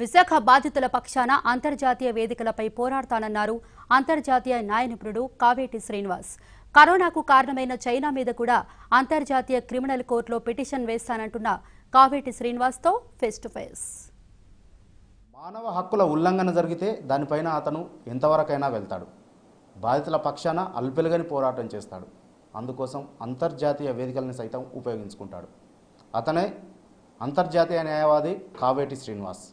విశాఖ బాధితుల పక్షాన అంతర్జాతీయ వేదికలపై పోరాడతానన్నారు అంతర్జాతీయ న్యాయ నిపుణుడు కావేటి శ్రీనివాస్ కరోనాకు కారణమైన చైనా మీద కూడా అంతర్జాతీయ క్రిమినల్ కోర్టులో పిటిషన్ వేస్తానంటున్న కావేటి శ్రీనివాస్తో ఫేస్ టు ఫేస్ మానవ హక్కుల ఉల్లంఘన జరిగితే దానిపైన అతను ఎంతవరకైనా వెళ్తాడు బాధితుల పక్షాన అల్పెలుగని పోరాటం చేస్తాడు అందుకోసం అంతర్జాతీయ వేదికలను సైతం ఉపయోగించుకుంటాడు అతనే అంతర్జాతీయ న్యాయవాది కావేటి శ్రీనివాస్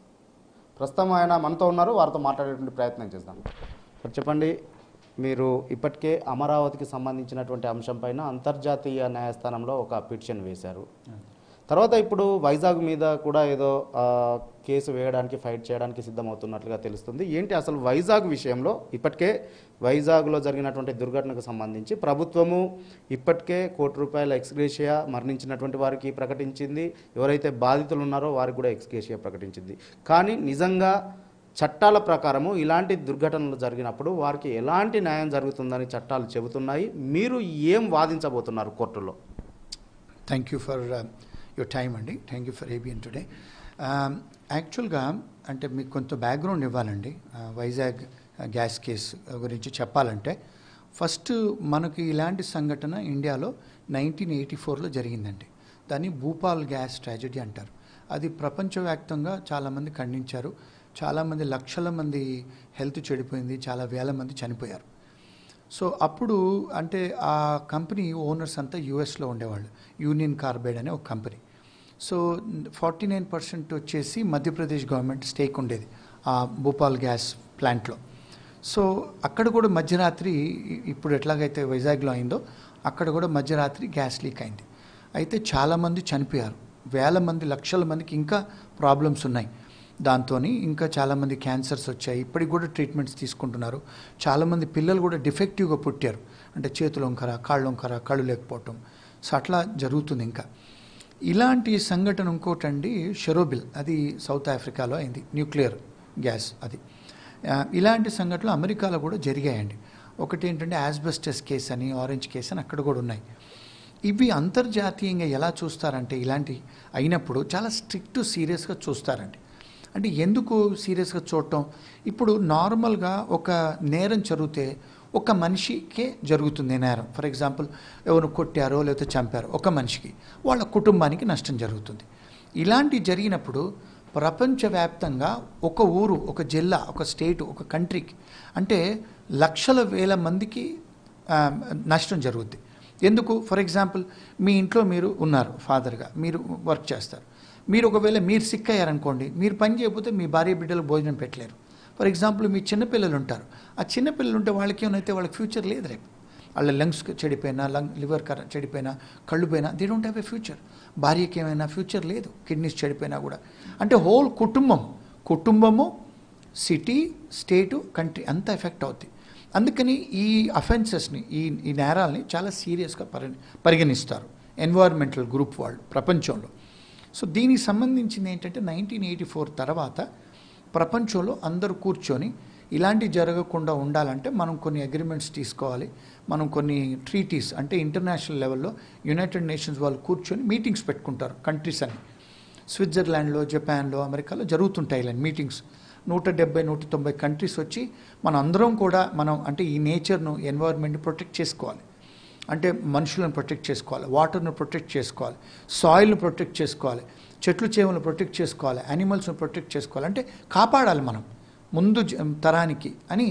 ప్రస్తుతం ఆయన మనతో ఉన్నారు వారితో మాట్లాడేటువంటి ప్రయత్నం చేద్దాం సార్ చెప్పండి మీరు ఇప్పటికే అమరావతికి సంబంధించినటువంటి అంశంపైన అంతర్జాతీయ న్యాయస్థానంలో ఒక పిటిషన్ వేశారు తర్వాత ఇప్పుడు వైజాగ్ మీద కూడా ఏదో కేసు వేయడానికి ఫైట్ చేయడానికి సిద్ధమవుతున్నట్లుగా తెలుస్తుంది ఏంటి అసలు వైజాగ్ విషయంలో ఇప్పటికే వైజాగ్లో జరిగినటువంటి దుర్ఘటనకు సంబంధించి ప్రభుత్వము ఇప్పటికే కోటి రూపాయల ఎక్స్గ్రేషియా మరణించినటువంటి వారికి ప్రకటించింది ఎవరైతే బాధితులు ఉన్నారో వారికి కూడా ఎక్స్గ్రేషియా ప్రకటించింది కానీ నిజంగా చట్టాల ప్రకారము ఇలాంటి దుర్ఘటనలు జరిగినప్పుడు వారికి ఎలాంటి న్యాయం జరుగుతుందని చట్టాలు చెబుతున్నాయి మీరు ఏం వాదించబోతున్నారు కోర్టులో thank you for your time అండి thank you for ABN today యాక్చువల్గా అంటే మీకు కొంత బ్యాక్గ్రౌండ్ ఇవ్వాలండి వైజాగ్ గ్యాస్ కేసు గురించి చెప్పాలంటే ఫస్ట్ మనకి ఇలాంటి సంఘటన ఇండియాలో నైన్టీన్ ఎయిటీ ఫోర్లో జరిగిందండి దాన్ని భూపాల్ గ్యాస్ ట్రాజెడీ అంటారు అది ప్రపంచవ్యాప్తంగా చాలామంది ఖండించారు చాలామంది లక్షల మంది హెల్త్ చెడిపోయింది చాలా వేల మంది చనిపోయారు సో అప్పుడు అంటే ఆ కంపెనీ ఓనర్స్ అంతా యూఎస్లో ఉండేవాళ్ళు యూనియన్ కార్బైడ్ అనే ఒక company so forty nine percent వచ్చేసి మధ్యప్రదేశ్ గవర్నమెంట్ స్టేక్ ఉండేది ఆ భూపాల్ గ్యాస్ ప్లాంట్లో సో అక్కడ కూడా మధ్యరాత్రి ఇప్పుడు ఎట్లాగైతే వైజాగ్లో అయిందో అక్కడ కూడా మధ్యరాత్రి గ్యాస్ లీక్ అయింది అయితే చాలామంది చనిపోయారు వేల మంది లక్షల మందికి ఇంకా ప్రాబ్లమ్స్ ఉన్నాయి దాంతో ఇంకా చాలామంది క్యాన్సర్స్ వచ్చాయి ఇప్పటికి కూడా ట్రీట్మెంట్స్ తీసుకుంటున్నారు చాలామంది పిల్లలు కూడా డిఫెక్టివ్గా పుట్టారు అంటే చేతులు వంకర కాళ్ళు వంకర కళ్ళు లేకపోవటం సో అట్లా జరుగుతుంది ఇంకా ఇలాంటి సంఘటన ఇంకోటండి షెరోబిల్ అది సౌత్ ఆఫ్రికాలో అయింది న్యూక్లియర్ గ్యాస్ అది ఇలాంటి సంఘటనలు అమెరికాలో కూడా జరిగాయండి ఒకటి ఏంటంటే యాజ్బెస్టెస్ కేస్ అని ఆరెంజ్ కేస్ అని అక్కడ కూడా ఉన్నాయి ఇవి అంతర్జాతీయంగా ఎలా చూస్తారంటే ఇలాంటి అయినప్పుడు చాలా స్ట్రిక్ట్ సీరియస్గా చూస్తారండి అంటే ఎందుకు సీరియస్గా చూడటం ఇప్పుడు నార్మల్గా ఒక నేరం జరిగితే ఒక మనిషికే జరుగుతుంది నేరం ఫర్ ఎగ్జాంపుల్ ఎవరు కొట్టారో లేకపోతే చంపారో ఒక మనిషికి వాళ్ళ కుటుంబానికి నష్టం జరుగుతుంది ఇలాంటి జరిగినప్పుడు ప్రపంచవ్యాప్తంగా ఒక ఊరు ఒక జిల్లా ఒక స్టేట్ ఒక కంట్రీకి అంటే లక్షల వేల మందికి నష్టం జరుగుద్ది ఎందుకు ఫర్ ఎగ్జాంపుల్ మీ ఇంట్లో మీరు ఉన్నారు ఫాదర్గా మీరు వర్క్ చేస్తారు మీరు ఒకవేళ మీరు సిక్ అయ్యారనుకోండి మీరు పని చేయకపోతే మీ భార్య బిడ్డలకు భోజనం పెట్టలేరు ఫర్ ఎగ్జాంపుల్ మీ చిన్నపిల్లలు ఉంటారు ఆ చిన్నపిల్లలు ఉంటే వాళ్ళకి ఏమైతే వాళ్ళకి ఫ్యూచర్ లేదు రేపు వాళ్ళ లంగ్స్ చెడిపోయినా లంగ్ లివర్ కర చెడిపోయినా కళ్ళు పోయినా they don't have a future భార్యకి ఏమైనా ఫ్యూచర్ లేదు కిడ్నీస్ చెడిపోయినా కూడా అంటే హోల్ కుటుంబం కుటుంబము సిటీ స్టేటు కంట్రీ అంతా ఎఫెక్ట్ అవుతుంది అందుకని ఈ అఫెన్సెస్ని ఈ ఈ నేరాలని చాలా సీరియస్గా పరి పరిగణిస్తారు ఎన్వైర్మెంటల్ గ్రూప్ వాళ్ళు ప్రపంచంలో సో దీనికి సంబంధించింది ఏంటంటే నైన్టీన్ ఎయిటీ ఫోర్ తర్వాత ప్రపంచంలో అందరూ కూర్చొని ఇలాంటి జరగకుండా ఉండాలంటే మనం కొన్ని అగ్రిమెంట్స్ తీసుకోవాలి మనం కొన్ని ట్రీటీస్ అంటే ఇంటర్నేషనల్ లెవెల్లో యునైటెడ్ నేషన్స్ వాళ్ళు కూర్చొని మీటింగ్స్ పెట్టుకుంటారు కంట్రీస్ అని స్విట్జర్లాండ్లో జపాన్లో అమెరికాలో జరుగుతుంటాయి ఇలాంటి మీటింగ్స్ నూట డెబ్బై నూట తొంభై కంట్రీస్ వచ్చి మన అందరం కూడా మనం అంటే ఈ నేచర్ను ఎన్వైర్న్మెంట్ని ప్రొటెక్ట్ చేసుకోవాలి అంటే మనుషులను ప్రొటెక్ట్ చేసుకోవాలి వాటర్ను ప్రొటెక్ట్ చేసుకోవాలి సాయిల్ను ప్రొటెక్ట్ చేసుకోవాలి చెట్లు చేవులను ప్రొటెక్ట్ చేసుకోవాలి యానిమల్స్ను ప్రొటెక్ట్ చేసుకోవాలి అంటే కాపాడాలి మనం ముందు తరానికి అని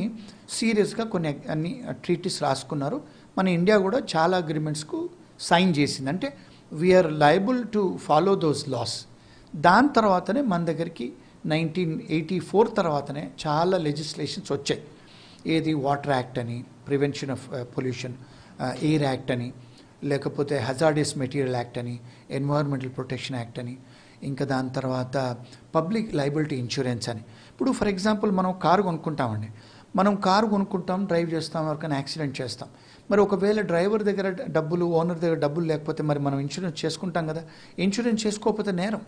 సీరియస్గా కొన్ని అన్ని ట్రీటీస్ రాసుకున్నారు మన ఇండియా కూడా చాలా అగ్రిమెంట్స్కు సైన్ చేసింది అంటే we are liable to follow those laws దాని తర్వాతనే మన దగ్గరికి నైన్టీన్ ఎయిటీ ఫోర్ తర్వాతనే చాలా లెజిస్లేషన్స్ వచ్చాయి ఏది వాటర్ యాక్ట్ అని prevention of pollution air act అని లేకపోతే హజార్డియస్ మెటీరియల్ యాక్ట్ అని ఎన్వైర్మెంటల్ ప్రొటెక్షన్ యాక్ట్ అని ఇంకా దాని తర్వాత పబ్లిక్ లైబిలిటీ ఇన్సూరెన్స్ అని ఇప్పుడు ఫర్ ఎగ్జాంపుల్ మనం కారు కొనుక్కుంటామండి మనం కారు కొనుక్కుంటాం డ్రైవ్ చేస్తాం ఎవరికైనా యాక్సిడెంట్ చేస్తాం మరి ఒకవేళ డ్రైవర్ దగ్గర డబ్బులు ఓనర్ దగ్గర డబ్బులు లేకపోతే మరి మనం ఇన్సూరెన్స్ చేసుకుంటాం కదా ఇన్సూరెన్స్ చేసుకోకపోతే నేరం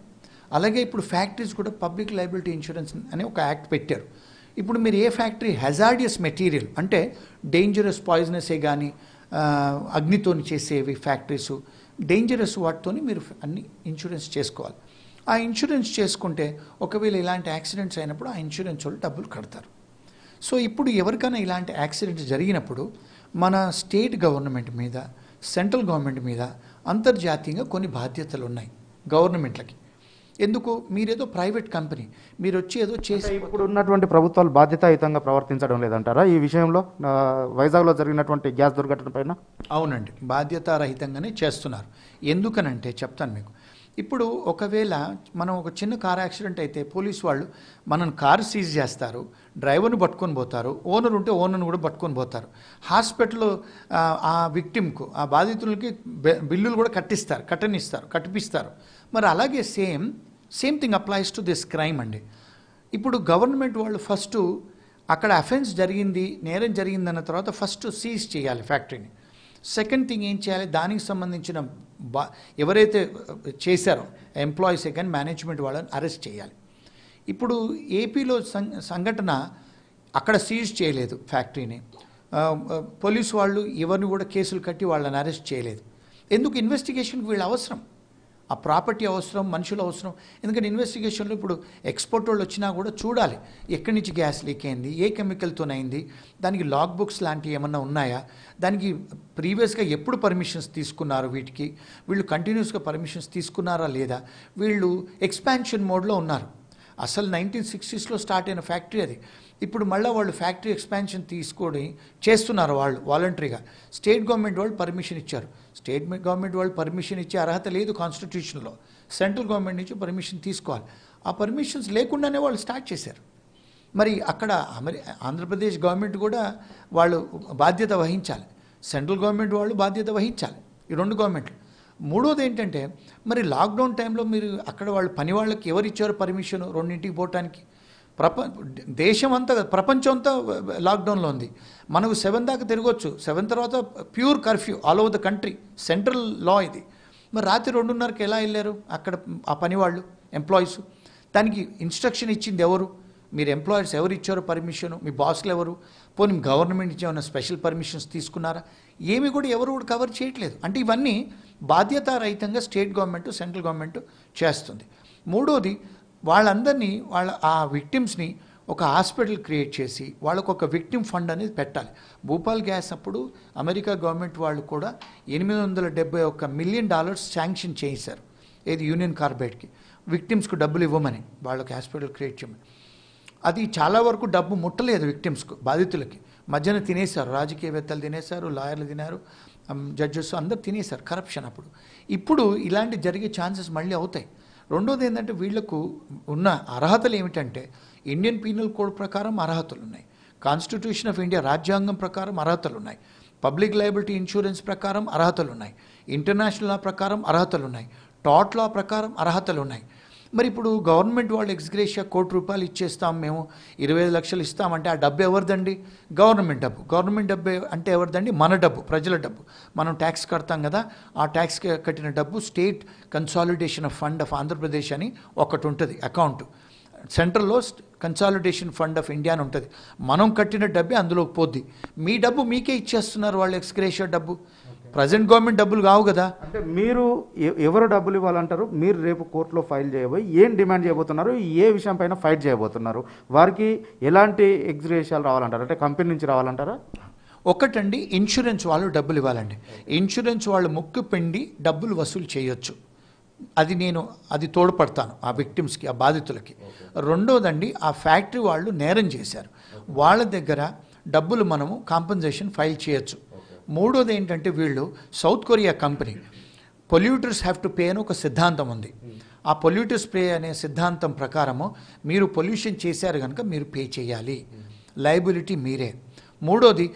అలాగే ఇప్పుడు ఫ్యాక్టరీస్ కూడా పబ్లిక్ లైబిలిటీ ఇన్సూరెన్స్ అని ఒక యాక్ట్ పెట్టారు ఇప్పుడు మీరు ఏ ఫ్యాక్టరీ హెజార్డియస్ మెటీరియల్ అంటే డేంజరస్ పాయిజనసే కానీ అగ్నితోని చేసేవి ఫ్యాక్టరీస్ డేంజరస్ వాటితోని మీరు అన్ని ఇన్సూరెన్స్ చేసుకోవాలి ఆ ఇన్సూరెన్స్ చేసుకుంటే ఒకవేళ ఇలాంటి యాక్సిడెంట్స్ అయినప్పుడు ఆ ఇన్సూరెన్స్ వాళ్ళు డబ్బులు కడతారు సో ఇప్పుడు ఎవరికైనా ఇలాంటి యాక్సిడెంట్స్ జరిగినప్పుడు మన స్టేట్ గవర్నమెంట్ మీద సెంట్రల్ గవర్నమెంట్ మీద అంతర్జాతీయంగా కొన్ని బాధ్యతలు ఉన్నాయి గవర్నమెంట్లకి ఎందుకు మీరేదో ప్రైవేట్ కంపెనీ మీరు వచ్చి ఏదో చేసి ఇప్పుడు ఉన్నటువంటి ప్రభుత్వాలు బాధ్యతాయుతంగా ప్రవర్తించడం లేదంటారా ఈ విషయంలో వైజాగ్లో జరిగినటువంటి గ్యాస్ దుర్ఘటన పైన అవునండి బాధ్యతారహితంగానే చేస్తున్నారు ఎందుకనంటే చెప్తాను మీకు ఇప్పుడు ఒకవేళ మనం ఒక చిన్న కార్ యాక్సిడెంట్ అయితే పోలీసు వాళ్ళు మనం కారు సీజ్ చేస్తారు డ్రైవర్ను పట్టుకొని పోతారు ఓనర్ ఉంటే ఓనర్ను కూడా పట్టుకొని పోతారు హాస్పిటల్లో ఆ విక్టిమ్కు ఆ బాధితులకి బిల్లులు కూడా కట్టిస్తారు కట్టనిస్తారు కట్టిపిస్తారు మరి అలాగే same same thing applies to this crime అండి ఇప్పుడు గవర్నమెంట్ వాళ్ళు ఫస్ట్ అక్కడ అఫెన్స్ జరిగింది నేరం జరిగిందన్న తర్వాత ఫస్ట్ సీజ్ చేయాలి ఫ్యాక్టరీని సెకండ్ థింగ్ ఏం చేయాలి దానికి సంబంధించిన బా ఎవరైతే చేశారో ఎంప్లాయీస్ కానీ మేనేజ్మెంట్ వాళ్ళని అరెస్ట్ చేయాలి ఇప్పుడు ఏపీలో సంఘటన అక్కడ సీజ్ చేయలేదు ఫ్యాక్టరీని పోలీసు వాళ్ళు ఎవరిని కూడా కేసులు కట్టి వాళ్ళని అరెస్ట్ చేయలేదు ఎందుకు ఇన్వెస్టిగేషన్కి వీళ్ళు అవసరం ఆ ప్రాపర్టీ అవసరం మనుషులు అవసరం ఎందుకంటే ఇన్వెస్టిగేషన్లో ఇప్పుడు ఎక్స్పోర్ట్ వాళ్ళు వచ్చినా కూడా చూడాలి ఎక్కడి నుంచి గ్యాస్ లీక్ అయింది ఏ కెమికల్తోనైంది దానికి లాక్ బుక్స్ లాంటివి ఏమన్నా ఉన్నాయా దానికి ప్రీవియస్గా ఎప్పుడు పర్మిషన్స్ తీసుకున్నారు వీటికి వీళ్ళు కంటిన్యూస్గా పర్మిషన్స్ తీసుకున్నారా లేదా వీళ్ళు ఎక్స్పాన్షన్ మోడ్లో ఉన్నారు అసలు నైన్టీన్ సిక్స్టీస్లో స్టార్ట్ అయిన ఫ్యాక్టరీ అది ఇప్పుడు మళ్ళీ వాళ్ళు ఫ్యాక్టరీ ఎక్స్పాన్షన్ తీసుకొని చేస్తున్నారు వాళ్ళు వాలంటరీగా స్టేట్ గవర్నమెంట్ వాళ్ళు పర్మిషన్ ఇచ్చారు స్టేట్ గవర్నమెంట్ వాళ్ళు పర్మిషన్ ఇచ్చే అర్హత లేదు కాన్స్టిట్యూషన్లో సెంట్రల్ గవర్నమెంట్ నుంచి పర్మిషన్ తీసుకోవాలి ఆ పర్మిషన్స్ లేకుండానే వాళ్ళు స్టార్ట్ చేశారు మరి అక్కడ అమరి ఆంధ్రప్రదేశ్ గవర్నమెంట్ కూడా వాళ్ళు బాధ్యత వహించాలి సెంట్రల్ గవర్నమెంట్ వాళ్ళు బాధ్యత వహించాలి ఈ రెండు గవర్నమెంట్లు మూడోది ఏంటంటే మరి లాక్డౌన్ టైంలో మీరు అక్కడ వాళ్ళు పని వాళ్ళకి ఎవరు ఇచ్చారు పర్మిషన్ రెండింటికి పోవటానికి ప్రప దేశం అంతా ప్రపంచం అంతా లాక్డౌన్లో ఉంది మనకు సెవెన్ దాకా తిరగొచ్చు సెవెన్ తర్వాత pure curfew all over the country central law ఇది మరి రాత్రి రెండున్నరకి ఎలా వెళ్ళారు అక్కడ ఆ పనివాళ్ళు ఎంప్లాయీస్ దానికి ఇన్స్ట్రక్షన్ ఇచ్చింది ఎవరు మీరు ఎంప్లాయీస్ ఎవరు ఇచ్చారు పర్మిషన్ మీ బాసులు ఎవరు పోనీ గవర్నమెంట్ నుంచి ఏమైనా స్పెషల్ పర్మిషన్స్ తీసుకున్నారా ఏమి కూడా ఎవరు కూడా కవర్ చేయట్లేదు అంటే ఇవన్నీ బాధ్యతారహితంగా స్టేట్ గవర్నమెంట్ సెంట్రల్ గవర్నమెంట్ చేస్తుంది మూడోది వాళ్ళందరినీ వాళ్ళ ఆ విక్టిమ్స్ని ఒక హాస్పిటల్ క్రియేట్ చేసి వాళ్ళకు ఒక విక్టిమ్ ఫండ్ అనేది పెట్టాలి భూపాల్ గ్యాస్ అప్పుడు అమెరికా గవర్నమెంట్ వాళ్ళు కూడా ఎనిమిది వందల డెబ్బై ఒక మిలియన్ డాలర్స్ శాంక్షన్ చేశారు ఏది యూనియన్ కార్బైడ్కి విక్టిమ్స్కు డబ్బులు ఇవ్వమని వాళ్ళకి హాస్పిటల్ క్రియేట్ చేయమని అది చాలా వరకు డబ్బు ముట్టలేదు విక్టిమ్స్కు బాధితులకి మధ్యన తినేశారు రాజకీయవేత్తలు తినేశారు లాయర్లు తినారు జడ్జెస్ అందరు తినేశారు కరప్షన్ అప్పుడు ఇప్పుడు ఇలాంటి జరిగే ఛాన్సెస్ మళ్ళీ అవుతాయి రెండోది ఏంటంటే వీళ్లకు ఉన్న అర్హతలు ఏమిటంటే ఇండియన్ పీనల్ కోడ్ ప్రకారం అర్హతలు ఉన్నాయి కాన్స్టిట్యూషన్ ఆఫ్ ఇండియా రాజ్యాంగం ప్రకారం అర్హతలు ఉన్నాయి పబ్లిక్ లయబిలిటీ ఇన్సూరెన్స్ ప్రకారం అర్హతలు ఉన్నాయి ఇంటర్నేషనల్ లా ప్రకారం అర్హతలు ఉన్నాయి టాట్ లా ప్రకారం అర్హతలు ఉన్నాయి మరి ఇప్పుడు గవర్నమెంట్ వాళ్ళు ఎక్స్గ్రేషియా కోటి రూపాయలు ఇచ్చేస్తాం మేము ఇరవై ఐదు లక్షలు ఇస్తామంటే ఆ డబ్బు ఎవరిదండి గవర్నమెంట్ డబ్బు గవర్నమెంట్ డబ్బు అంటే ఎవరిదండి మన డబ్బు ప్రజల డబ్బు మనం ట్యాక్స్ కడతాం కదా ఆ ట్యాక్స్ కట్టిన డబ్బు state consolidation of fund of Andhra Pradesh అని ఒకటి ఉంటుంది అకౌంట్ సెంట్రల్లో కన్సాలిడేషన్ ఫండ్ ఆఫ్ ఇండియా అని ఉంటుంది మనం కట్టిన డబ్బే అందులోకి పోద్ది మీ డబ్బు మీకే ఇచ్చేస్తున్నారు వాళ్ళు ఎక్స్గ్రేషియా డబ్బు ప్రజెంట్ గవర్నమెంట్ డబ్బులు కావు కదా అంటే మీరు ఎవరు డబ్బులు ఇవ్వాలంటారు మీరు రేపు కోర్టులో ఫైల్ చేయబోయి ఏం డిమాండ్ చేయబోతున్నారు ఏ విషయం పైన ఫైట్ చేయబోతున్నారు వారికి ఎలాంటి ఎగ్జిరేషాలు రావాలంటారు అంటే కంపెనీ నుంచి రావాలంటారా ఒకటండి ఇన్సూరెన్స్ వాళ్ళు డబ్బులు ఇవ్వాలండి ఇన్సూరెన్స్ వాళ్ళు ముక్కు పిండి డబ్బులు వసూలు చేయొచ్చు అది నేను అది తోడ్పడతాను ఆ విక్టిమ్స్కి ఆ బాధితులకి రెండోదండి ఆ ఫ్యాక్టరీ వాళ్ళు నేరం చేశారు వాళ్ళ దగ్గర డబ్బులు మనము కాంపన్సేషన్ ఫైల్ చేయొచ్చు మూడోది ఏంటంటే వీళ్ళు south Korea company polluters have to pay అని ఒక సిద్ధాంతం ఉంది ఆ పొల్యూటర్స్ పే అనే సిద్ధాంతం ప్రకారము మీరు పొల్యూషన్ చేశారు కనుక మీరు పే చేయాలి లయబిలిటీ మీరే మూడోది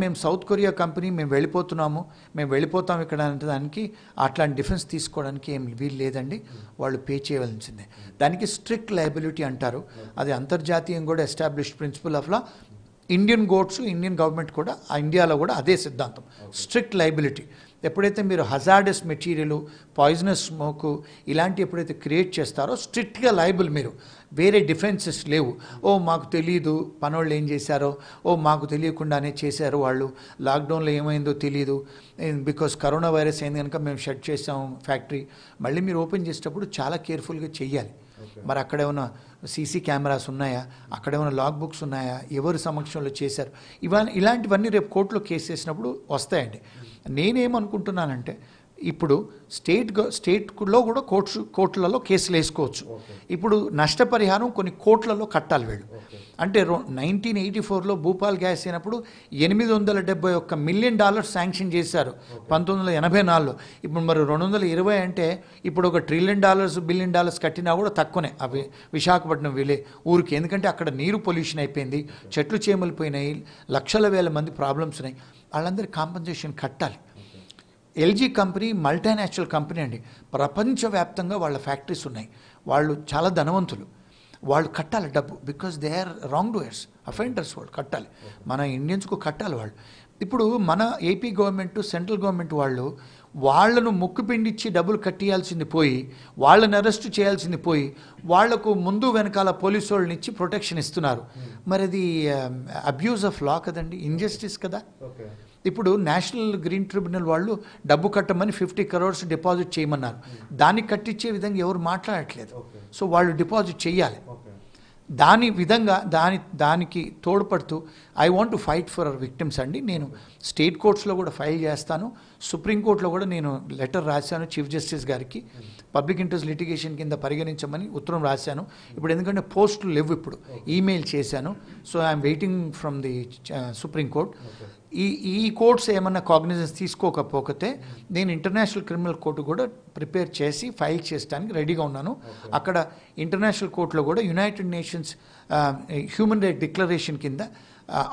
మేము సౌత్ కొరియా కంపెనీ మేము వెళ్ళిపోతున్నాము మేము వెళ్ళిపోతాం ఇక్కడ దానికి అట్లాంటి డిఫెన్స్ తీసుకోవడానికి ఏం వీలు లేదండి వాళ్ళు పే చేయవలసిందే దానికి స్ట్రిక్ట్ లయబిలిటీ అంటారు అది అంతర్జాతీయం కూడా established principle of law Indian gods Indian government కూడా ఇండియాలో కూడా అదే సిద్ధాంతం స్ట్రిక్ట్ లైబిలిటీ ఎప్పుడైతే మీరు హజార్డస్ మెటీరియల్ పాయిజనస్ స్మోక్ ఇలాంటి ఎప్పుడైతే క్రియేట్ చేస్తారో స్ట్రిక్ట్గా లైబుల్ మీరు వేరే డిఫెన్సెస్ లేవు ఓ మాకు తెలియదు పనోళ్ళు ఏం చేశారో ఓ మాకు తెలియకుండానే చేశారు వాళ్ళు లాక్డౌన్లో ఏమైందో తెలియదు బికాస్ కరోనా వైరస్ అయింది కనుక మేము షట్ చేసాం ఫ్యాక్టరీ మళ్ళీ మీరు ఓపెన్ చేసేటప్పుడు చాలా కేర్ఫుల్గా చెయ్యాలి మరి అక్కడ ఏమైనా సీసీ కెమెరాస్ ఉన్నాయా అక్కడ ఏమైనా లాగ్ బుక్స్ ఉన్నాయా ఎవరు సమక్షంలో చేశారు ఇవా ఇలాంటివన్నీ రేపు కోర్టులో కేసు చేసినప్పుడు వస్తాయండి hmm. నేనేమనుకుంటున్నానంటే ఇప్పుడు స్టేట్ స్టేట్లో కూడా కోర్టు కోర్టులలో కేసులు వేసుకోవచ్చు ఇప్పుడు నష్టపరిహారం కొన్ని కోట్లలో కట్టాలి వీళ్ళు అంటే నైన్టీన్ ఎయిటీ ఫోర్లో భూపాల్ గ్యాస్ అయినప్పుడు ఎనిమిది వందల డెబ్బై ఒక్క మిలియన్ డాలర్స్ శాంక్షన్ చేశారు పంతొమ్మిది వందల ఎనభై నాలుగులో ఇప్పుడు మరి రెండు వందల ఇరవై అంటే ఇప్పుడు ఒక ట్రిలియన్ డాలర్స్ బిలియన్ డాలర్స్ కట్టినా కూడా తక్కువనే అవి విశాఖపట్నం వెళ్ళే ఊరికి ఎందుకంటే అక్కడ నీరు పొల్యూషన్ అయిపోయింది చెట్లు చేమలు పోయినాయి లక్షల వేల మంది ప్రాబ్లమ్స్ ఉన్నాయి వాళ్ళందరి కాంపన్సేషన్ కట్టాలి ఎల్జీ కంపెనీ మల్టీనేషనల్ కంపెనీ అండి ప్రపంచవ్యాప్తంగా వాళ్ళ ఫ్యాక్టరీస్ ఉన్నాయి వాళ్ళు చాలా ధనవంతులు వాళ్ళు కట్టాలి డబ్బు because they are wrong doers offenders వాళ్ళు కట్టాలి మన ఇండియన్స్కు కట్టాలి వాళ్ళు ఇప్పుడు మన ఏపీ గవర్నమెంట్ సెంట్రల్ గవర్నమెంట్ వాళ్ళు వాళ్లను ముక్కు పిండిచ్చి డబ్బులు కట్టియాల్సింది పోయి వాళ్ళని అరెస్ట్ చేయాల్సింది పోయి వాళ్లకు ముందు వెనకాల పోలీసు వాళ్ళని ఇచ్చి ప్రొటెక్షన్ ఇస్తున్నారు మరి అది అబ్యూజ్ ఆఫ్ లా కదండి ఇంజస్టిస్ కదా ఇప్పుడు నేషనల్ గ్రీన్ ట్రిబ్యునల్ వాళ్ళు డబ్బు కట్టమని ఫిఫ్టీ కరోడ్స్ డిపాజిట్ చేయమన్నారు దాన్ని కట్టించే విధంగా ఎవరు మాట్లాడట్లేదు సో వాళ్ళు డిపాజిట్ చేయాలి దాని విధంగా దాని దానికి తోడ్పడుతూ I want to fight for our victims అండి నేను స్టేట్ కోర్ట్స్లో కూడా ఫైల్ చేస్తాను సుప్రీంకోర్టులో కూడా నేను లెటర్ రాశాను చీఫ్ జస్టిస్ గారికి పబ్లిక్ ఇంట్రెస్ట్ లిటిగేషన్ కింద పరిగణించమని ఉత్తరం రాశాను ఇప్పుడు ఎందుకంటే పోస్టులు లేవు ఇప్పుడు ఈమెయిల్ చేశాను so I'm waiting from the supreme court ఈ ఈ కోర్ట్స్ ఏమన్నా కాగ్నిజెన్స్ తీసుకోకపోతే నేను ఇంటర్నేషనల్ క్రిమినల్ కోర్టు కూడా ప్రిపేర్ చేసి ఫైల్ చేయడానికి రెడీగా ఉన్నాను అక్కడ ఇంటర్నేషనల్ కోర్టులో కూడా United Nations human right declaration కింద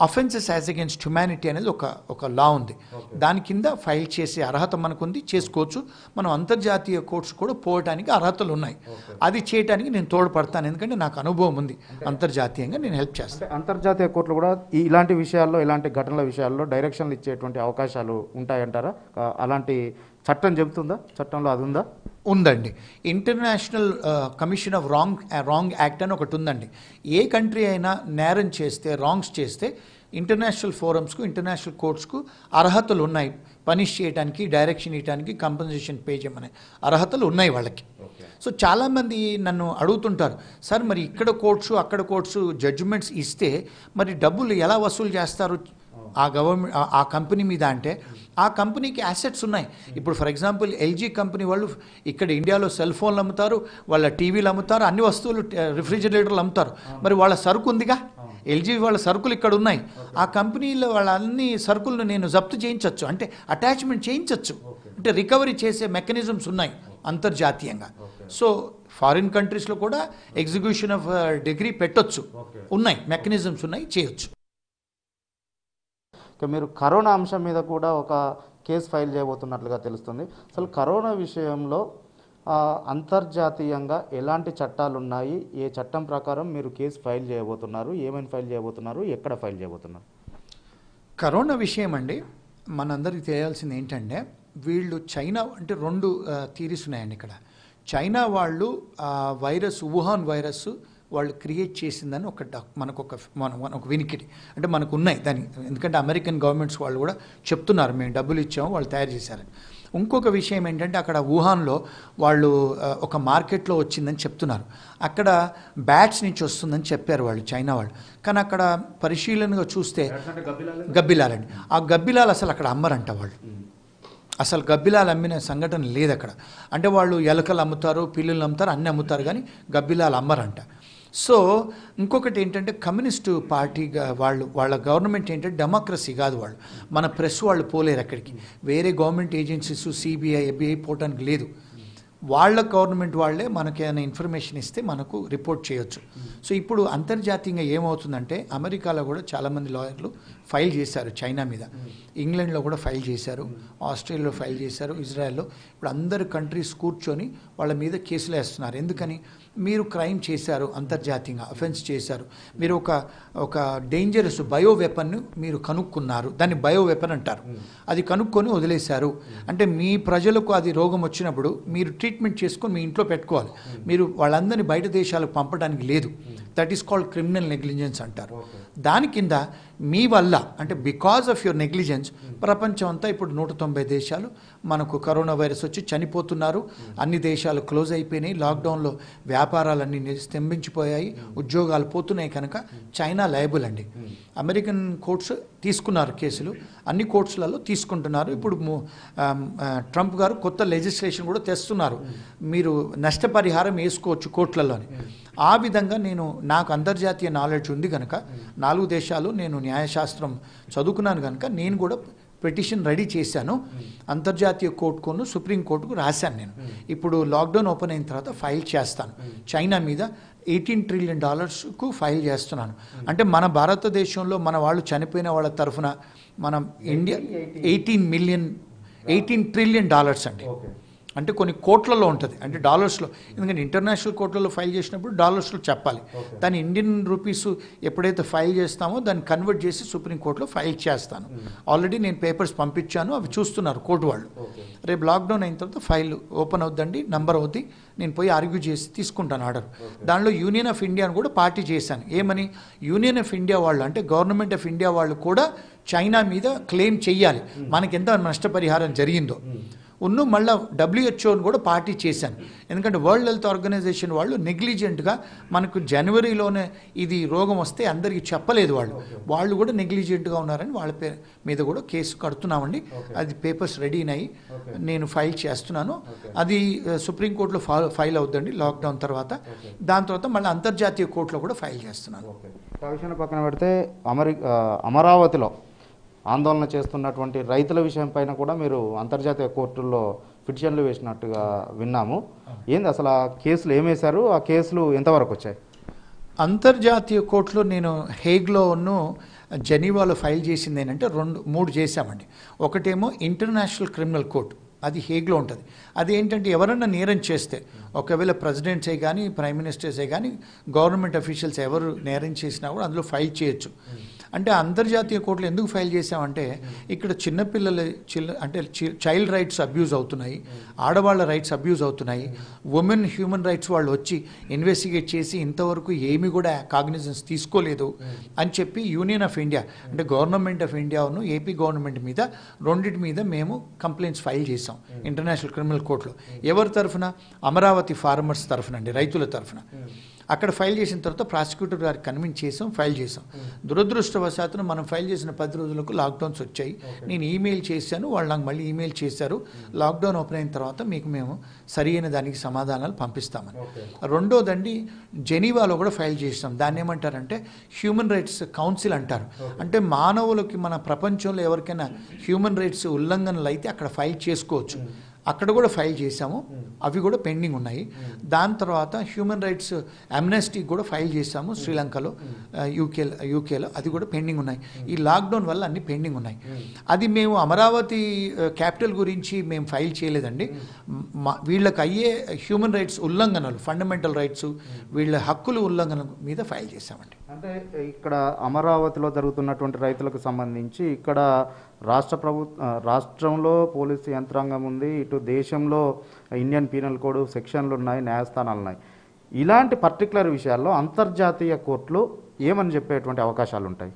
అఫెన్సెస్ యాజ్ అగేన్స్ట్ హ్యుమానిటీ అనేది ఒక ఒక లా ఉంది దాని కింద ఫైల్ చేసే అర్హత మనకుంది చేసుకోవచ్చు మనం అంతర్జాతీయ కోర్ట్స్ కూడా పోవడానికి అర్హతలు ఉన్నాయి అది చేయడానికి నేను తోడ్పడతాను ఎందుకంటే నాకు అనుభవం ఉంది అంతర్జాతీయంగా నేను హెల్ప్ చేస్తాను అంతర్జాతీయ కోర్టులు కూడా ఇలాంటి విషయాల్లో ఇలాంటి ఘటనల విషయాల్లో డైరెక్షన్లు ఇచ్చేటువంటి అవకాశాలు ఉంటాయంటారా అలాంటి చట్టం చెబుతుందా చట్టంలో అది ఉందా ఉందండి international commission of wrong wrong act అని ఒకటి ఉందండి ఏ కంట్రీ అయినా నేరం చేస్తే రాంగ్స్ చేస్తే ఇంటర్నేషనల్ ఫోరమ్స్కు ఇంటర్నేషనల్ కోర్ట్స్కు అర్హతలు ఉన్నాయి పనిష్ చేయడానికి డైరెక్షన్ ఇవ్వడానికి కంపెన్సేషన్ పే చేయమనే అర్హతలు ఉన్నాయి వాళ్ళకి సో చాలామంది నన్ను అడుగుతుంటారు సార్ మరి ఇక్కడ కోర్ట్స్ అక్కడ కోర్ట్స్ జడ్జిమెంట్స్ ఇస్తే మరి డబ్బులు ఎలా వసూలు చేస్తారు ఆ గవర్నమెంట్ ఆ కంపెనీ మీద అంటే ఆ కంపెనీకి యాసెట్స్ ఉన్నాయి ఇప్పుడు ఫర్ ఎగ్జాంపుల్ ఎల్జీ కంపెనీ వాళ్ళు ఇక్కడ ఇండియాలో సెల్ ఫోన్లు అమ్ముతారు వాళ్ళ టీవీలు అమ్ముతారు అన్ని వస్తువులు రిఫ్రిజిరేటర్లు అమ్ముతారు మరి వాళ్ళ సరుకు ఉందిగా ఎల్జీ వాళ్ళ సరుకులు ఇక్కడ ఉన్నాయి ఆ కంపెనీలో వాళ్ళ అన్ని సరుకులను నేను జప్తు చేయించవచ్చు అంటే అటాచ్మెంట్ చేయించవచ్చు అంటే రికవరీ చేసే మెకానిజమ్స్ ఉన్నాయి అంతర్జాతీయంగా సో ఫారిన్ కంట్రీస్లో కూడా ఎగ్జిక్యూషన్ ఆఫ్ డిగ్రీ పెట్టొచ్చు ఉన్నాయి మెకానిజమ్స్ ఉన్నాయి చేయొచ్చు ఇక మీరు కరోనా అంశం మీద కూడా ఒక కేసు ఫైల్ చేయబోతున్నట్లుగా తెలుస్తుంది అసలు కరోనా విషయంలో అంతర్జాతీయంగా ఎలాంటి చట్టాలు ఉన్నాయి ఏ చట్టం ప్రకారం మీరు కేసు ఫైల్ చేయబోతున్నారు ఏమైనా ఫైల్ చేయబోతున్నారు ఎక్కడ ఫైల్ చేయబోతున్నారు కరోనా విషయం అండి మనందరికీ తెలియాల్సింది ఏంటంటే వీళ్ళు చైనా అంటే రెండు తీరిస్తున్నాయండి ఉన్నాయండి ఇక్కడ చైనా వాళ్ళు వైరస్ వుహాన్ వైరస్ వాళ్ళు క్రియేట్ చేసిందని ఒక మనకు ఒక మన ఒక వినికిడి అంటే మనకు ఉన్నాయి దాని ఎందుకంటే అమెరికన్ గవర్నమెంట్స్ వాళ్ళు కూడా చెప్తున్నారు మేము డబ్బులు ఇచ్చాము వాళ్ళు తయారు చేశారని ఇంకొక విషయం ఏంటంటే అక్కడ వుహాన్లో వాళ్ళు ఒక మార్కెట్లో వచ్చిందని చెప్తున్నారు అక్కడ బ్యాట్స్ నుంచి వస్తుందని చెప్పారు వాళ్ళు చైనా వాళ్ళు కానీ అక్కడ పరిశీలనగా చూస్తే గబ్బిలాలండి ఆ గబ్బిలాలు అసలు అక్కడ అమ్మరంట వాళ్ళు అసలు గబ్బిలాలు అమ్మిన సంఘటన లేదు అక్కడ అంటే వాళ్ళు ఎలకలు అమ్ముతారు పిల్లులు అమ్ముతారు అన్నీ అమ్ముతారు కానీ గబ్బిలాలు అమ్మరంట సో ఇంకొకటి ఏంటంటే కమ్యూనిస్టు పార్టీగా వాళ్ళు వాళ్ళ గవర్నమెంట్ ఏంటంటే డెమోక్రసీ కాదు వాళ్ళు మన ప్రెస్ వాళ్ళు పోలేరు అక్కడికి వేరే గవర్నమెంట్ ఏజెన్సీస్ సిబిఐ ఎబిఐ పోవటానికి లేదు వాళ్ళ గవర్నమెంట్ వాళ్ళే మనకి ఏమైనా ఇన్ఫర్మేషన్ ఇస్తే మనకు రిపోర్ట్ చేయొచ్చు సో ఇప్పుడు అంతర్జాతీయంగా ఏమవుతుందంటే అమెరికాలో కూడా చాలామంది లాయర్లు ఫైల్ చేశారు చైనా మీద ఇంగ్లాండ్లో కూడా ఫైల్ చేశారు ఆస్ట్రేలియాలో ఫైల్ చేశారు ఇజ్రాయెల్లో ఇప్పుడు అందరు కంట్రీస్ కూర్చొని వాళ్ళ మీద కేసులు వేస్తున్నారు ఎందుకని మీరు క్రైమ్ చేశారు అంతర్జాతీయంగా అఫెన్స్ చేశారు మీరు ఒక ఒక డేంజరస్ బయో వెపన్ను మీరు కనుక్కున్నారు దాన్ని బయో వెపన్ అంటారు అది కనుక్కొని వదిలేశారు అంటే మీ ప్రజలకు అది రోగం వచ్చినప్పుడు మీరు ట్రీట్మెంట్ చేసుకొని మీ ఇంట్లో పెట్టుకోవాలి మీరు వాళ్ళందరినీ బయట దేశాలకు పంపడానికి లేదు that is called criminal negligence అంటారు దాని కింద మీ వల్ల అంటే బికాజ్ ఆఫ్ యువర్ నెగ్లిజెన్స్ ప్రపంచం అంతా ఇప్పుడు నూట తొంభై దేశాలు మనకు కరోనా వైరస్ వచ్చి చనిపోతున్నారు అన్ని దేశాలు క్లోజ్ అయిపోయినాయి లాక్డౌన్లో వ్యాపారాలన్నీ స్తంభించిపోయాయి ఉద్యోగాలు పోతున్నాయి కనుక చైనా లయబుల్ అండి అమెరికన్ కోర్ట్స్ తీసుకున్నారు కేసులు అన్ని కోర్ట్స్లలో తీసుకుంటున్నారు ఇప్పుడు ట్రంప్ గారు కొత్త లెజిస్లేషన్ కూడా తెస్తున్నారు మీరు నష్టపరిహారం వేసుకోవచ్చు కోర్టులలోని ఆ విధంగా నేను నాకు అంతర్జాతీయ నాలెడ్జ్ ఉంది కనుక నాలుగు దేశాలు నేను న్యాయశాస్త్రం చదువుకున్నాను కనుక నేను కూడా పిటిషన్ రెడీ చేశాను అంతర్జాతీయ కోర్టుకును సుప్రీంకోర్టుకు రాశాను నేను ఇప్పుడు లాక్డౌన్ ఓపెన్ అయిన తర్వాత ఫైల్ చేస్తాను చైనా మీద ఎయిటీన్ ట్రిలియన్ డాలర్స్కు ఫైల్ చేస్తున్నాను అంటే మన భారతదేశంలో మన వాళ్ళు చనిపోయిన వాళ్ళ తరఫున మనం India eighteen million eighteen trillion dollars అండి అంటే కొన్ని కోట్లలో ఉంటుంది అంటే డాలర్స్లో ఎందుకంటే ఇంటర్నేషనల్ కోట్లలో ఫైల్ చేసినప్పుడు డాలర్స్లో చెప్పాలి దాని ఇండియన్ రూపీస్ ఎప్పుడైతే ఫైల్ చేస్తామో దాన్ని కన్వర్ట్ చేసి సుప్రీంకోర్టులో ఫైల్ చేస్తాను ఆల్రెడీ నేను పేపర్స్ పంపించాను అవి చూస్తున్నారు కోర్టు వాళ్ళు రేపు లాక్డౌన్ అయిన తర్వాత ఫైల్ ఓపెన్ అవుద్దండి నంబర్ అవుద్ది నేను పోయి ఆర్గ్యూ చేసి తీసుకుంటాను ఆర్డర్ దానిలో యూనియన్ ఆఫ్ ఇండియాను కూడా పార్టీ చేశాను ఏమని యూనియన్ ఆఫ్ ఇండియా వాళ్ళు అంటే గవర్నమెంట్ ఆఫ్ ఇండియా వాళ్ళు కూడా చైనా మీద క్లెయిమ్ చెయ్యాలి మనకి ఎంత నష్టపరిహారం జరిగిందో ఉన్ను మళ్ళీ డబ్ల్యూహెచ్ఓని కూడా పార్టీ చేశాను ఎందుకంటే వరల్డ్ హెల్త్ ఆర్గనైజేషన్ వాళ్ళు నెగ్లిజెంట్గా మనకు జనవరిలోనే ఇది రోగం వస్తే అందరికీ చెప్పలేదు వాళ్ళు వాళ్ళు కూడా నెగ్లిజెంట్గా ఉన్నారని వాళ్ళ పేరు మీద కూడా కేసు కడుతున్నామండి అది పేపర్స్ రెడీ అయ్యి నేను ఫైల్ చేస్తున్నాను అది సుప్రీంకోర్టులో ఫా ఫైల్ అవుతుందండి లాక్డౌన్ తర్వాత దాని తర్వాత మళ్ళీ అంతర్జాతీయ కోర్టులో కూడా ఫైల్ చేస్తున్నాను పక్కన పెడితే అమరి అమరావతిలో ఆందోళన చేస్తున్నటువంటి రైతుల విషయం పైన కూడా మీరు అంతర్జాతీయ కోర్టుల్లో పిటిషన్లు వేసినట్టుగా విన్నాము ఏంది అసలు ఆ కేసులు ఏమేశారు ఆ కేసులు ఎంతవరకు వచ్చాయి అంతర్జాతీయ కోర్టులో నేను హేగ్లోను జెనీవాలో ఫైల్ చేసింది ఏంటంటే రెండు మూడు చేశామండి ఒకటేమో ఇంటర్నేషనల్ క్రిమినల్ కోర్టు అది హేగ్లో ఉంటుంది అది ఏంటంటే ఎవరన్నా నేరం చేస్తే ఒకవేళ ప్రెసిడెంట్సే కానీ ప్రైమ్ మినిస్టర్సే కానీ గవర్నమెంట్ అఫీషియల్స్ ఎవరు నేరం చేసినా కూడా అందులో ఫైల్ చేయొచ్చు అంటే అంతర్జాతీయ కోర్టులు ఎందుకు ఫైల్ చేసామంటే ఇక్కడ చిన్నపిల్లల చిల్ అంటే చైల్డ్ రైట్స్ అబ్యూజ్ అవుతున్నాయి ఆడవాళ్ళ రైట్స్ అబ్యూజ్ అవుతున్నాయి ఉమెన్ హ్యూమన్ రైట్స్ వాళ్ళు వచ్చి ఇన్వెస్టిగేట్ చేసి ఇంతవరకు ఏమి కూడా కాగ్నిజెన్స్ తీసుకోలేదు అని చెప్పి యూనియన్ ఆఫ్ ఇండియా అంటే గవర్నమెంట్ ఆఫ్ ఇండియాను ఏపీ గవర్నమెంట్ మీద రెండింటి మీద మేము కంప్లైంట్స్ ఫైల్ చేసాం ఇంటర్నేషనల్ క్రిమినల్ కోర్టులో ఎవరి తరఫున అమరావతి ఫార్మర్స్ తరఫున అండి రైతుల తరఫున అక్కడ ఫైల్ చేసిన తర్వాత ప్రాసిక్యూటర్ గారికి కన్విన్స్ చేసాం ఫైల్ చేసాం దురదృష్టవశాత్తును మనం ఫైల్ చేసిన పది రోజులకు లాక్డౌన్స్ వచ్చాయి నేను ఈమెయిల్ చేశాను వాళ్ళు నాకు మళ్ళీ ఈమెయిల్ చేశారు లాక్డౌన్ ఓపెన్ అయిన తర్వాత మీకు మేము సరి అయిన దానికి సమాధానాలు పంపిస్తామని రెండోదండి జెనీవాలో కూడా ఫైల్ చేసాం దాన్ని ఏమంటారంటే హ్యూమన్ రైట్స్ కౌన్సిల్ అంటారు అంటే మానవులకి మన ప్రపంచంలో ఎవరికైనా హ్యూమన్ రైట్స్ ఉల్లంఘనలు అయితే అక్కడ ఫైల్ చేసుకోవచ్చు అక్కడ కూడా ఫైల్ చేశాము hmm. అవి కూడా పెండింగ్ ఉన్నాయి hmm. దాని తర్వాత హ్యూమన్ రైట్స్ అమ్నెస్టీ కూడా ఫైల్ చేశాము hmm. శ్రీలంకలో యూకే యూకేలో అది కూడా పెండింగ్ ఉన్నాయి ఈ లాక్డౌన్ వల్ల అన్ని పెండింగ్ ఉన్నాయి అది మేము అమరావతి క్యాపిటల్ గురించి మేము ఫైల్ చేయలేదండి వీళ్ళకి అయ్యే హ్యూమన్ రైట్స్ ఉల్లంఘనలు ఫండమెంటల్ రైట్స్ వీళ్ళ హక్కులు ఉల్లంఘన మీద ఫైల్ చేశామండి అంటే ఇక్కడ అమరావతిలో జరుగుతున్నటువంటి రైతులకు సంబంధించి ఇక్కడ రాష్ట్ర ప్రభు రాష్ట్రంలో పోలీసు యంత్రాంగం ఉంది ఇటు దేశంలో ఇండియన్ పీనల్ కోడ్ సెక్షన్లు ఉన్నాయి న్యాయస్థానాలు ఉన్నాయి ఇలాంటి పర్టికులర్ విషయాల్లో అంతర్జాతీయ కోర్టులు ఏమని చెప్పేటువంటి అవకాశాలు ఉంటాయి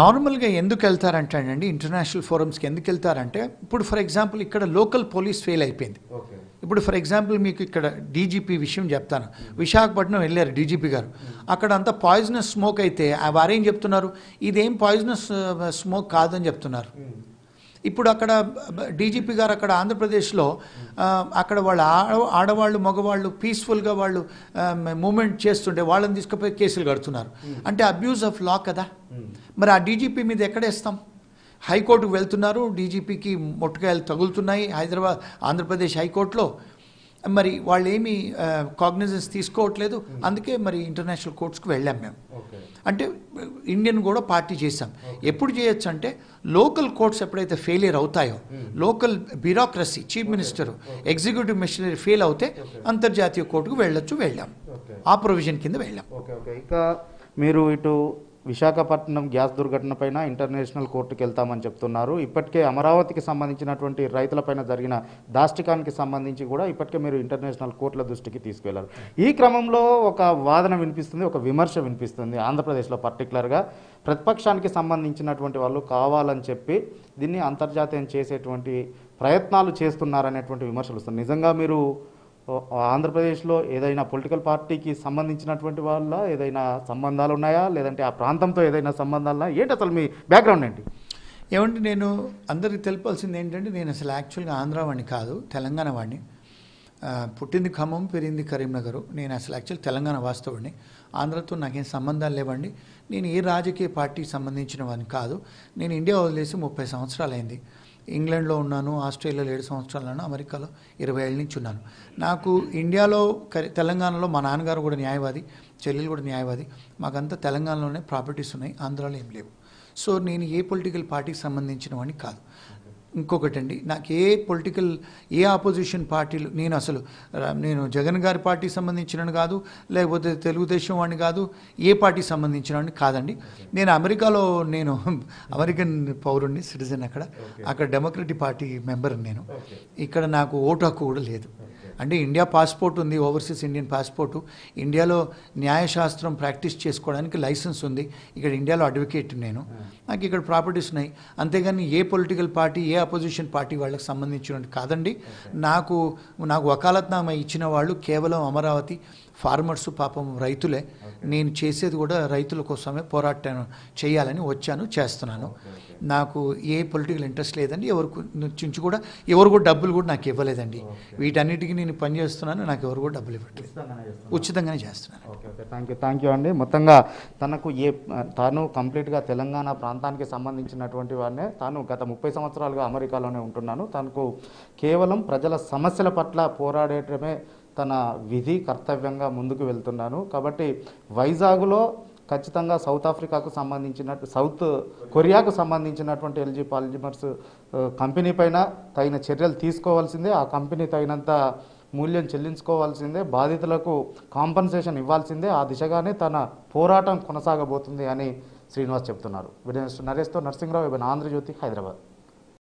నార్మల్గా ఎందుకు వెళ్తారంటే అండి ఇంటర్నేషనల్ ఫోరమ్స్కి ఎందుకు వెళ్తారంటే ఇప్పుడు ఫర్ ఎగ్జాంపుల్ ఇక్కడ లోకల్ పోలీస్ ఫెయిల్ అయిపోయింది ఓకే ఇప్పుడు ఫర్ ఎగ్జాంపుల్ మీకు ఇక్కడ డీజీపీ విషయం చెప్తాను విశాఖపట్నం వెళ్ళారు డీజీపీ గారు అక్కడ అంతా పాయిజనస్ స్మోక్ అయితే వారేం చెప్తున్నారు ఇదేం పాయిజనస్ స్మోక్ కాదని చెప్తున్నారు ఇప్పుడు అక్కడ డీజీపీ గారు అక్కడ ఆంధ్రప్రదేశ్లో అక్కడ వాళ్ళ ఆడవాళ్ళు మగవాళ్ళు పీస్ఫుల్గా వాళ్ళు మూమెంట్ చేస్తుంటే వాళ్ళని తీసుకుపోయి కేసులు కడుతున్నారు అంటే అబ్యూస్ ఆఫ్ లా కదా hmm. మరి ఆ డీజీపీ మీద ఎక్కడేస్తాం హైకోర్టుకు వెళ్తున్నారు డీజీపీకి మొట్టకాయలు తగులుతున్నాయి హైదరాబాద్ ఆంధ్రప్రదేశ్ హైకోర్టులో మరి వాళ్ళు ఏమి కాగ్నిజెన్స్ తీసుకోవట్లేదు hmm. అందుకే మరి ఇంటర్నేషనల్ కోర్ట్స్కి వెళ్ళాం మేము అంటే ఇండియన్ కూడా పార్టీ చేశాం ఎప్పుడు చేయొచ్చు అంటే లోకల్ కోర్ట్స్ ఎప్పుడైతే ఫెయిలియర్ అవుతాయో local bureaucracy chief minister executive machinery fail అవుతే అంతర్జాతీయ కోర్టుకు వెళ్ళొచ్చు వెళ్ళాం ఆ ప్రొవిజన్ కింద వెళ్ళాం ఇంకా మీరు ఇటు విశాఖపట్నం గ్యాస్ దుర్ఘటనపైన ఇంటర్నేషనల్ కోర్టుకు వెళ్తామని చెప్తున్నారు ఇప్పటికే అమరావతికి సంబంధించినటువంటి రైతులపైన జరిగిన దాష్టికానికి సంబంధించి కూడా ఇప్పటికే మీరు ఇంటర్నేషనల్ కోర్టుల దృష్టికి తీసుకెళ్లారు ఈ క్రమంలో ఒక వాదన వినిపిస్తుంది ఒక విమర్శ వినిపిస్తుంది ఆంధ్రప్రదేశ్లో పర్టికులర్గా ప్రతిపక్షానికి సంబంధించినటువంటి వాళ్ళు కావాలని చెప్పి దీన్ని అంతర్జాతీయం చేసేటువంటి ప్రయత్నాలు చేస్తున్నారనేటువంటి విమర్శలు వస్తుంది నిజంగా మీరు ఆంధ్రప్రదేశ్లో ఏదైనా పొలిటికల్ పార్టీకి సంబంధించినటువంటి వాళ్ళ ఏదైనా సంబంధాలు ఉన్నాయా లేదంటే ఆ ప్రాంతంతో ఏదైనా సంబంధాలు ఏంటి అసలు మీ బ్యాక్గ్రౌండ్ ఏంటి ఏమంటే నేను అందరికి తెలిపాల్సింది ఏంటంటే నేను అసలు యాక్చువల్గా ఆంధ్ర కాదు తెలంగాణ వాడిని పుట్టింది ఖమ్మం పెరిగింది కరీంనగర్ నేను అసలు యాక్చువల్ తెలంగాణ వాస్తవుడిని ఆంధ్రతో నాకేం సంబంధాలు లేవండి నేను ఏ రాజకీయ పార్టీకి సంబంధించిన వాడిని కాదు నేను ఇండియా వదిలేసి ముప్పై సంవత్సరాలు అయింది ఇంగ్లాండ్లో ఉన్నాను ఆస్ట్రేలియాలో ఏడు సంవత్సరాలను అమెరికాలో ఇరవై ఏళ్ళ నుంచి ఉన్నాను నాకు ఇండియాలో తెలంగాణలో మా నాన్నగారు కూడా న్యాయవాది చెల్లెలు కూడా న్యాయవాది మాకంతా తెలంగాణలోనే ప్రాపర్టీస్ ఉన్నాయి ఆంధ్రాలో ఏం లేవు సో నేను ఏ పొలిటికల్ పార్టీకి సంబంధించిన వాడిని కాదు ఇంకొకటండి నాకు ఏ పొలిటికల్ ఏ ఆపోజిషన్ పార్టీలు నేను అసలు నేను జగన్ గారి పార్టీకి సంబంధించినని కాదు లేకపోతే తెలుగుదేశం వాడిని కాదు ఏ పార్టీకి సంబంధించిన కాదండి నేను అమెరికాలో నేను అమెరికన్ పౌరుణ్ణి సిటిజన్ అక్కడ అక్కడ డెమోక్రటిక్ పార్టీ మెంబర్ నేను ఇక్కడ నాకు ఓటు హక్కు కూడా లేదు అంటే ఇండియా పాస్పోర్ట్ ఉంది ఓవర్సీస్ ఇండియన్ పాస్పోర్టు ఇండియాలో న్యాయశాస్త్రం ప్రాక్టీస్ చేసుకోవడానికి లైసెన్స్ ఉంది ఇక్కడ ఇండియాలో అడ్వకేట్ నేను నాకు ఇక్కడ ప్రాపర్టీస్ ఉన్నాయి అంతేగాని ఏ పొలిటికల్ పార్టీ ఏ అపోజిషన్ పార్టీ వాళ్ళకి సంబంధించినట్టు కాదండి నాకు నాకు వకాలత్నామా ఇచ్చిన వాళ్ళు కేవలం అమరావతి ఫార్మర్స్ పాపం రైతులే నేను చేసేది కూడా రైతుల కోసమే పోరాటాను చేయాలని వచ్చాను చేస్తున్నాను నాకు ఏ పొలిటికల్ ఇంట్రెస్ట్ లేదండి ఎవరి నుంచి కూడా ఎవరు కూడా డబ్బులు కూడా నాకు ఇవ్వలేదండి వీటన్నిటికీ నేను పనిచేస్తున్నాను నాకు ఎవరు కూడా డబ్బులు ఇవ్వట్లేదు ఉచితంగానే చేస్తున్నాను థ్యాంక్ యూ థ్యాంక్ యూ అండి మొత్తంగా తనకు ఏ తాను కంప్లీట్గా తెలంగాణ ప్రాంతానికి సంబంధించినటువంటి వారినే తాను గత ముప్పై సంవత్సరాలుగా అమెరికాలోనే ఉంటున్నాను తనకు కేవలం ప్రజల సమస్యల పట్ల పోరాడేటమే తన విధి కర్తవ్యంగా ముందుకు వెళ్తున్నాను కాబట్టి వైజాగ్లో ఖచ్చితంగా సౌత్ ఆఫ్రికాకు సంబంధించిన సౌత్ కొరియాకు సంబంధించినటువంటి ఎల్జీ పాలిజిమర్స్ కంపెనీ పైన తగిన చర్యలు తీసుకోవాల్సిందే ఆ కంపెనీ తగినంత మూల్యం చెల్లించుకోవాల్సిందే బాధితులకు కాంపన్సేషన్ ఇవ్వాల్సిందే ఆ దిశగానే తన పోరాటం కొనసాగబోతుంది అని శ్రీనివాస్ చెప్తున్నారు నరేష్తో నరసింహరావు ఆంధ్రజ్యోతి హైదరాబాద్